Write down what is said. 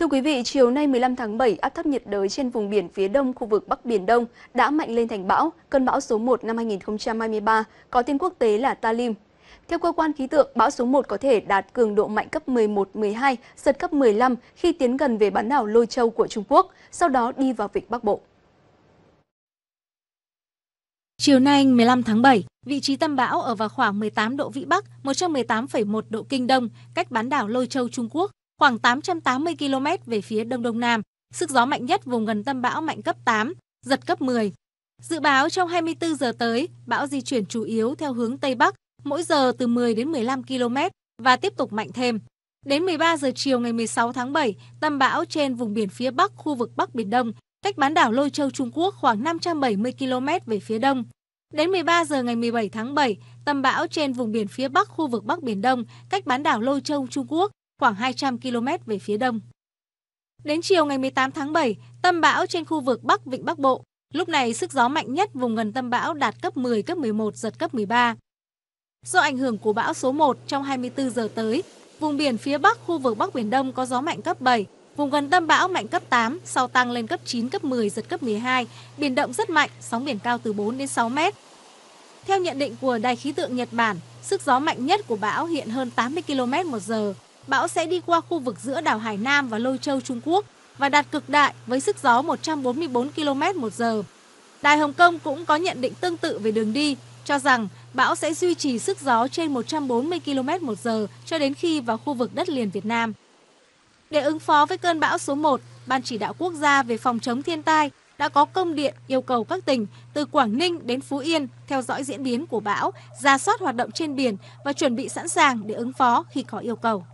Thưa quý vị, chiều nay 15 tháng 7, áp thấp nhiệt đới trên vùng biển phía đông khu vực Bắc Biển Đông đã mạnh lên thành bão, cơn bão số 1 năm 2023, có tên quốc tế là Talim. Theo cơ quan khí tượng, bão số 1 có thể đạt cường độ mạnh cấp 11-12, giật cấp 15 khi tiến gần về bán đảo Lôi Châu của Trung Quốc, sau đó đi vào vịnh Bắc Bộ. Chiều nay 15 tháng 7, vị trí tâm bão ở vào khoảng 18 độ Vĩ Bắc, 118,1 độ Kinh Đông, cách bán đảo Lôi Châu Trung Quốc khoảng 880 km về phía đông đông nam. Sức gió mạnh nhất vùng gần tâm bão mạnh cấp 8, giật cấp 10. Dự báo trong 24 giờ tới, bão di chuyển chủ yếu theo hướng Tây Bắc, mỗi giờ từ 10 đến 15 km và tiếp tục mạnh thêm. Đến 13 giờ chiều ngày 16 tháng 7, tâm bão trên vùng biển phía Bắc khu vực Bắc Biển Đông, cách bán đảo Lôi Châu Trung Quốc khoảng 570 km về phía đông. Đến 13 giờ ngày 17 tháng 7, tâm bão trên vùng biển phía Bắc khu vực Bắc Biển Đông, cách bán đảo Lôi Châu Trung Quốc khoảng 200 km về phía đông. Đến chiều ngày 18 tháng 7, tâm bão trên khu vực Bắc Vịnh Bắc Bộ, lúc này sức gió mạnh nhất vùng gần tâm bão đạt cấp 10, cấp 11, giật cấp 13. Do ảnh hưởng của bão số 1 trong 24 giờ tới, vùng biển phía Bắc khu vực Bắc Biển Đông có gió mạnh cấp 7, vùng gần tâm bão mạnh cấp 8, sau tăng lên cấp 9, cấp 10, giật cấp 12, biển động rất mạnh, sóng biển cao từ 4 đến 6 mét. Theo nhận định của Đài khí tượng Nhật Bản, sức gió mạnh nhất của bão hiện hơn 80 km một giờ, bão sẽ đi qua khu vực giữa đảo Hải Nam và Lôi Châu Trung Quốc và đạt cực đại với sức gió 144 km một giờ. Đài Hồng Kông cũng có nhận định tương tự về đường đi, cho rằng bão sẽ duy trì sức gió trên 140 km một giờ cho đến khi vào khu vực đất liền Việt Nam. Để ứng phó với cơn bão số 1, Ban chỉ đạo quốc gia về phòng chống thiên tai đã có công điện yêu cầu các tỉnh từ Quảng Ninh đến Phú Yên theo dõi diễn biến của bão, ra soát hoạt động trên biển và chuẩn bị sẵn sàng để ứng phó khi có yêu cầu.